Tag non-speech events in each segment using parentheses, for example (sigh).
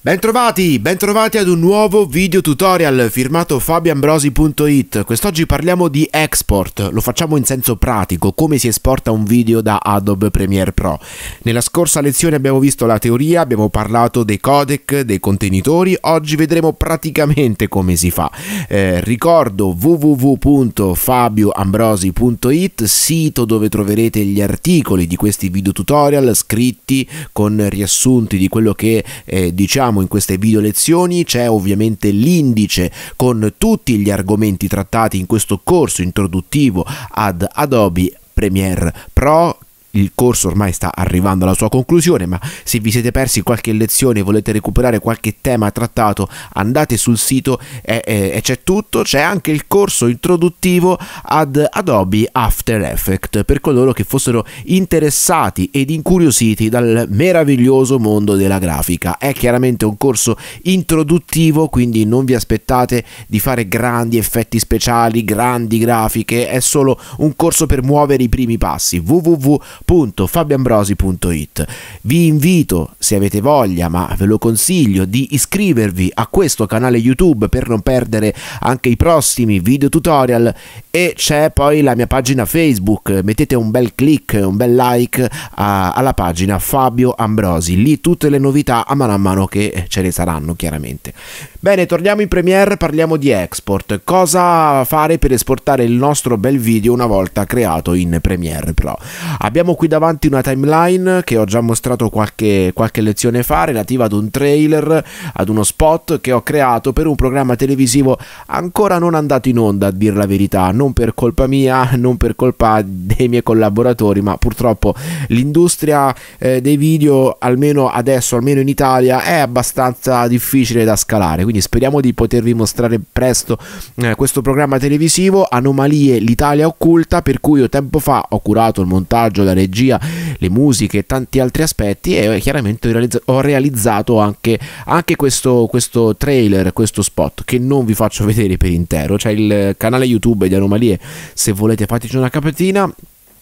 Bentrovati, bentrovati ad un nuovo video tutorial firmato fabioambrosi.it Quest'oggi parliamo di export, lo facciamo in senso pratico, come si esporta un video da Adobe Premiere Pro Nella scorsa lezione abbiamo visto la teoria, abbiamo parlato dei codec, dei contenitori Oggi vedremo praticamente come si fa eh, Ricordo www.fabioambrosi.it, sito dove troverete gli articoli di questi video tutorial scritti con riassunti di quello che eh, diciamo facciamo in queste video lezioni, c'è ovviamente l'indice con tutti gli argomenti trattati in questo corso introduttivo ad Adobe Premiere Pro il corso ormai sta arrivando alla sua conclusione, ma se vi siete persi qualche lezione, e volete recuperare qualche tema trattato, andate sul sito e, e, e c'è tutto, c'è anche il corso introduttivo ad Adobe After Effects per coloro che fossero interessati ed incuriositi dal meraviglioso mondo della grafica. È chiaramente un corso introduttivo, quindi non vi aspettate di fare grandi effetti speciali, grandi grafiche, è solo un corso per muovere i primi passi. www www.fabioambrosi.it. Vi invito, se avete voglia, ma ve lo consiglio, di iscrivervi a questo canale YouTube per non perdere anche i prossimi video tutorial e c'è poi la mia pagina Facebook, mettete un bel click, un bel like a, alla pagina Fabio Ambrosi, lì tutte le novità a mano a mano che ce ne saranno chiaramente. Bene, torniamo in Premiere, parliamo di export. Cosa fare per esportare il nostro bel video una volta creato in Premiere Pro? Abbiamo qui davanti una timeline che ho già mostrato qualche, qualche lezione fa relativa ad un trailer, ad uno spot che ho creato per un programma televisivo ancora non andato in onda, a dir la verità, non per colpa mia, (laughs) non per colpa dei miei collaboratori, ma purtroppo l'industria eh, dei video, almeno adesso, almeno in Italia, è abbastanza difficile da scalare quindi speriamo di potervi mostrare presto eh, questo programma televisivo Anomalie l'Italia occulta per cui io tempo fa ho curato il montaggio, la regia, le musiche e tanti altri aspetti e chiaramente ho realizzato anche, anche questo, questo trailer, questo spot che non vi faccio (laughs) vedere per intero, c'è il canale YouTube di Anomalie se volete fateci una capatina.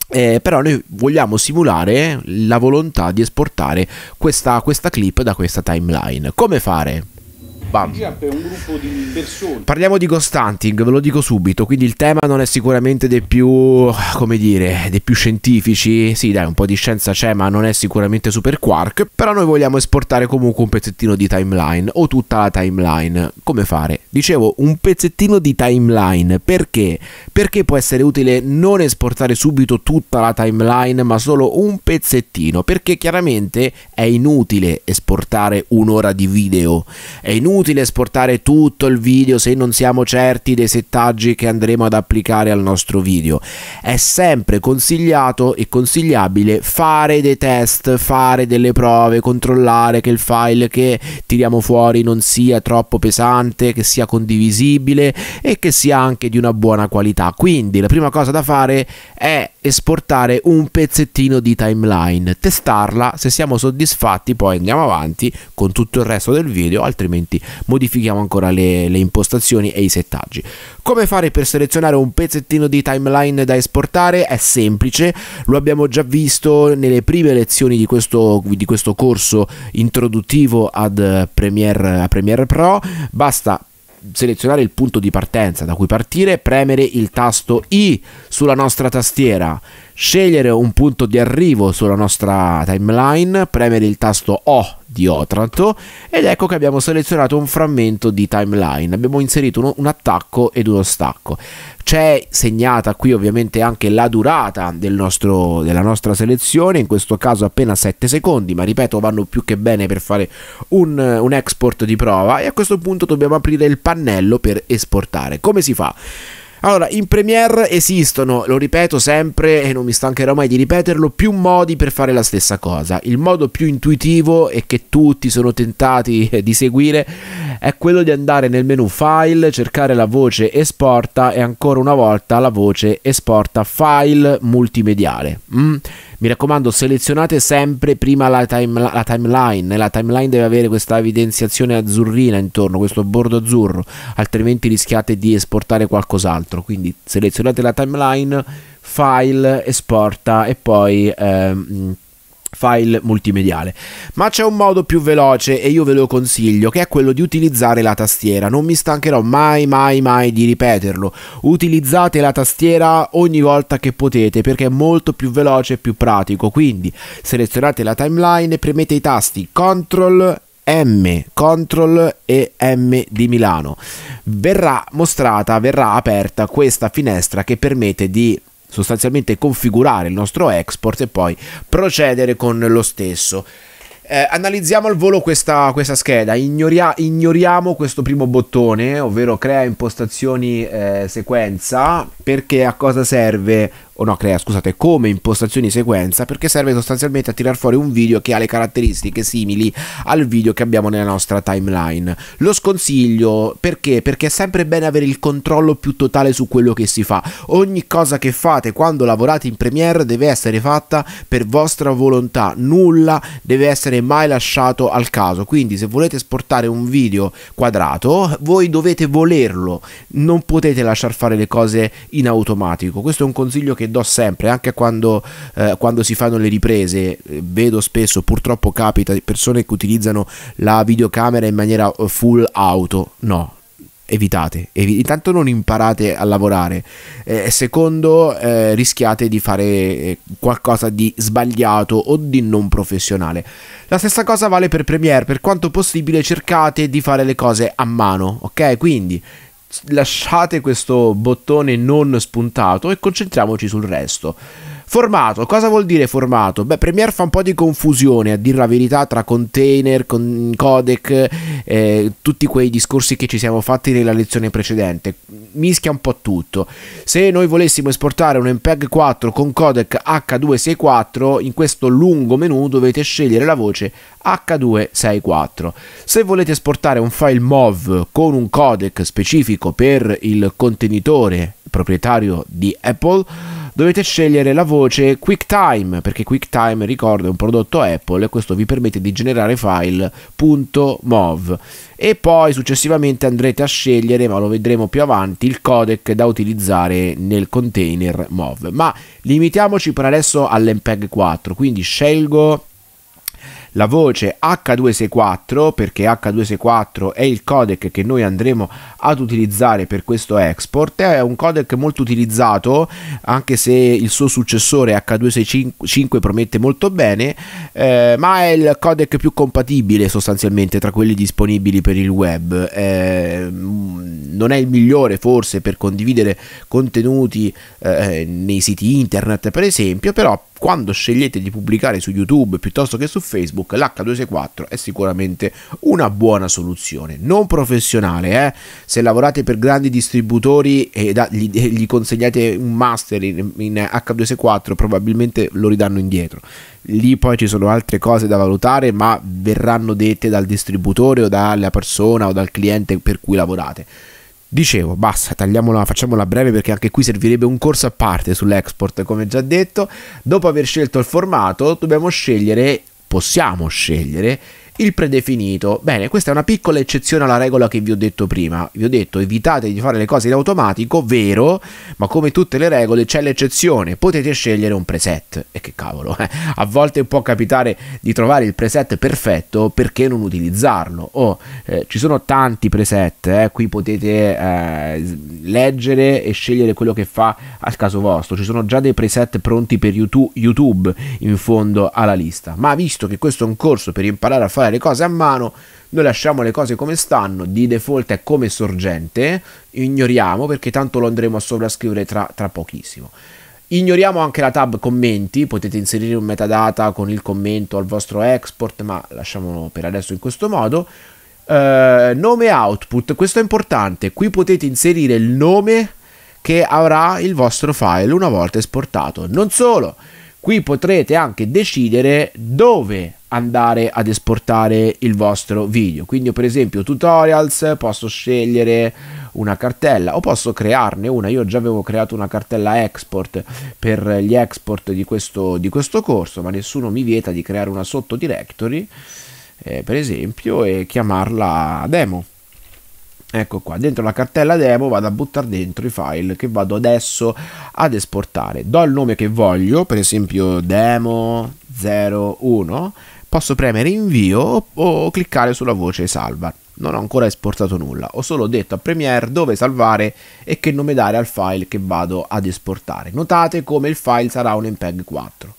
Eh, però noi vogliamo simulare la volontà di esportare questa, questa clip da questa timeline. Come fare? Bam. Parliamo di ghost hunting, ve lo dico subito, quindi il tema non è sicuramente dei più, come dire, dei più scientifici, sì dai un po' di scienza c'è ma non è sicuramente super quark, però noi vogliamo esportare comunque un pezzettino di timeline o tutta la timeline, come fare? Dicevo un pezzettino di timeline, perché? Perché può essere utile non esportare subito tutta la timeline ma solo un pezzettino, perché chiaramente è inutile esportare un'ora di video, è inutile inutile esportare tutto il video se non siamo certi dei settaggi che andremo ad applicare al nostro video. È sempre consigliato e consigliabile fare dei test, fare delle prove, controllare che il file che tiriamo fuori non sia troppo pesante, che sia condivisibile e che sia anche di una buona qualità. Quindi la prima cosa da fare è esportare un pezzettino di timeline, testarla, se siamo soddisfatti poi andiamo avanti con tutto il resto del video, altrimenti modifichiamo ancora le, le impostazioni e i settaggi. Come fare per selezionare un pezzettino di timeline da esportare? È semplice, lo abbiamo già visto nelle prime lezioni di questo, di questo corso introduttivo ad Premiere, a Premiere Pro, basta selezionare il punto di partenza da cui partire, premere il tasto I sulla nostra tastiera, scegliere un punto di arrivo sulla nostra timeline, premere il tasto O di Otranto ed ecco che abbiamo selezionato un frammento di timeline, abbiamo inserito uno, un attacco ed uno stacco. C'è segnata qui ovviamente anche la durata del nostro, della nostra selezione, in questo caso appena 7 secondi, ma ripeto vanno più che bene per fare un, un export di prova e a questo punto dobbiamo aprire il pannello per esportare. Come si fa? Allora, in Premiere esistono, lo ripeto sempre e non mi stancherò mai di ripeterlo, più modi per fare la stessa cosa. Il modo più intuitivo e che tutti sono tentati (laughs) di seguire è quello di andare nel menu File, cercare la voce Esporta e ancora una volta la voce Esporta File Multimediale. Mm. Mi raccomando, selezionate sempre prima la, time, la, timeline. La timeline deve avere questa evidenziazione azzurrina intorno, questo bordo azzurro, altrimenti rischiate di esportare qualcos'altro. Quindi selezionate la timeline, file, esporta e poi ehm, file multimediale. Ma c'è un modo più veloce e io ve lo consiglio, che è quello di utilizzare la tastiera. Non mi stancherò mai, mai, mai di ripeterlo. Utilizzate la tastiera ogni volta che potete perché è molto più veloce e più pratico. Quindi selezionate la timeline e premete i tasti CTRL M, CTRL e M di Milano. Verrà mostrata, verrà aperta questa finestra che permette di sostanzialmente configurare il nostro export e poi procedere con lo stesso. Eh, analizziamo al volo questa, questa scheda, Ignoria, ignoriamo questo primo bottone, ovvero crea impostazioni eh, sequenza, perché a cosa serve? o no crea scusate come impostazioni sequenza perché serve sostanzialmente a tirar fuori un video che ha le caratteristiche simili al video che abbiamo nella nostra timeline lo sconsiglio perché perché è sempre bene avere il controllo più totale su quello che si fa ogni cosa che fate quando lavorate in premiere deve essere fatta per vostra volontà nulla deve essere mai lasciato al caso quindi se volete esportare un video quadrato voi dovete volerlo non potete lasciar fare le cose in automatico questo è un consiglio che che do sempre, anche quando, eh, quando si fanno le riprese, eh, vedo spesso, purtroppo capita, persone che utilizzano la videocamera in maniera eh, full auto, no, evitate, evi- intanto non imparate a lavorare, eh, secondo eh, rischiate di fare eh, qualcosa di sbagliato o di non professionale. La stessa cosa vale per Premiere, per quanto possibile cercate di fare le cose a mano, ok? Quindi lasciate questo bottone non spuntato e concentriamoci sul resto. Formato, cosa vuol dire formato? Beh, Premiere fa un po' di confusione, a dire la verità, tra container, con codec, eh, tutti quei discorsi che ci siamo fatti nella lezione precedente. Mischia un po' tutto. Se noi volessimo esportare un MPEG 4 con codec H264, in questo lungo menu dovete scegliere la voce H264. Se volete esportare un file MOV con un codec specifico per il contenitore proprietario di Apple, dovete scegliere la voce QuickTime, perché QuickTime, ricordo, è un prodotto Apple e questo vi permette di generare file .mov. E poi successivamente andrete a scegliere, ma lo vedremo più avanti, il codec da utilizzare nel container MOV. Ma limitiamoci per adesso all'MPEG 4, quindi scelgo la voce H264 perché H264 è il codec che noi andremo ad utilizzare per questo export, è un codec molto utilizzato anche se il suo successore H265 promette molto bene, eh, ma è il codec più compatibile sostanzialmente tra quelli disponibili per il web, eh, non è il migliore forse per condividere contenuti eh, nei siti internet per esempio, però quando scegliete di pubblicare su YouTube piuttosto che su Facebook, l'H264 è sicuramente una buona soluzione. Non professionale, eh? se lavorate per grandi distributori e da, gli, gli, consegnate un master in, in H264, probabilmente lo ridanno indietro. Lì poi ci sono altre cose da valutare, ma verranno dette dal distributore o dalla persona o dal cliente per cui lavorate Dicevo, basta, tagliamola, facciamola breve perché anche qui servirebbe un corso a parte sull'export, come già detto. Dopo aver scelto il formato, dobbiamo scegliere, possiamo scegliere il predefinito. Bene, questa è una piccola eccezione alla regola che vi ho detto prima. Vi ho detto evitate di fare le cose in automatico, vero, ma come tutte le regole c'è l'eccezione. Potete scegliere un preset. E che cavolo, eh? a volte può capitare di trovare il preset perfetto, perché non utilizzarlo? Oh, eh, ci sono tanti preset, eh? qui potete eh, leggere e scegliere quello che fa al caso vostro. Ci sono già dei preset pronti per YouTube in fondo alla lista. Ma visto che questo è un corso per imparare a fare fare le cose a mano, noi lasciamo le cose come stanno, di default è come sorgente, ignoriamo perché tanto lo andremo a sovrascrivere tra, tra pochissimo. Ignoriamo anche la tab commenti, potete inserire un metadata con il commento al vostro export, ma lasciamolo per adesso in questo modo. Eh, nome output, questo è importante, qui potete inserire il nome che avrà il vostro file una volta esportato. Non solo, qui potrete anche decidere dove andare ad esportare il vostro video. Quindi io per esempio tutorials posso scegliere una cartella o posso crearne una. Io già avevo creato una cartella export per gli export di questo, di questo corso, ma nessuno mi vieta di creare una sottodirectory, eh, per esempio, e chiamarla demo. Ecco qua, dentro la cartella demo vado a buttare dentro i file che vado adesso ad esportare. Do il nome che voglio, per esempio demo 01 posso premere invio o cliccare sulla voce salva. Non ho ancora esportato nulla, ho solo detto a Premiere dove salvare e che nome dare al file che vado ad esportare. Notate come il file sarà un MPEG 4.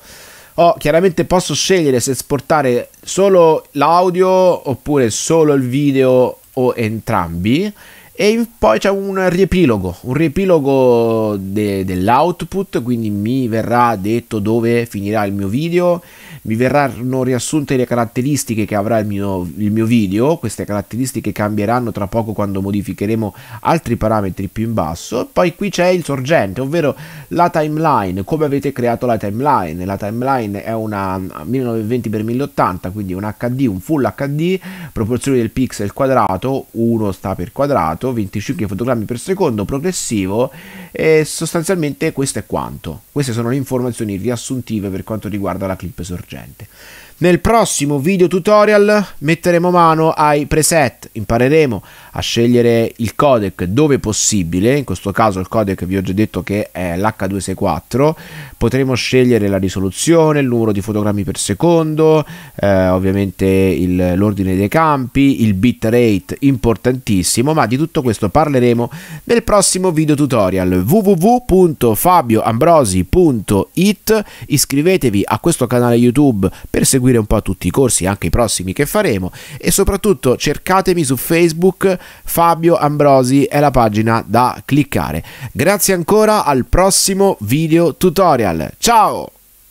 Oh, chiaramente posso scegliere se esportare solo l'audio oppure solo il video o entrambi e poi c'è un riepilogo, un riepilogo de, dell'output, quindi mi verrà detto dove finirà il mio video mi verranno riassunte le caratteristiche che avrà il mio, il mio, video, queste caratteristiche cambieranno tra poco quando modificheremo altri parametri più in basso, poi qui c'è il sorgente, ovvero la timeline, come avete creato la timeline, la timeline è una 1920x1080, quindi un HD, un full HD, proporzione del pixel quadrato, 1 sta per quadrato, 25 fotogrammi per secondo, progressivo e sostanzialmente questo è quanto, queste sono le informazioni riassuntive per quanto riguarda la clip sorgente intelligente. Nel prossimo video tutorial metteremo mano ai preset, impareremo a scegliere il codec dove possibile, in questo caso il codec vi ho già detto che è l'H264, potremo scegliere la risoluzione, il numero di fotogrammi per secondo, eh, ovviamente l'ordine dei campi, il bitrate importantissimo, ma di tutto questo parleremo nel prossimo video tutorial www.fabioambrosi.it iscrivetevi a questo canale YouTube YouTube per seguire un po' tutti i corsi, anche i prossimi che faremo e soprattutto cercatemi su Facebook, Fabio Ambrosi è la pagina da cliccare. Grazie ancora al prossimo video tutorial. Ciao!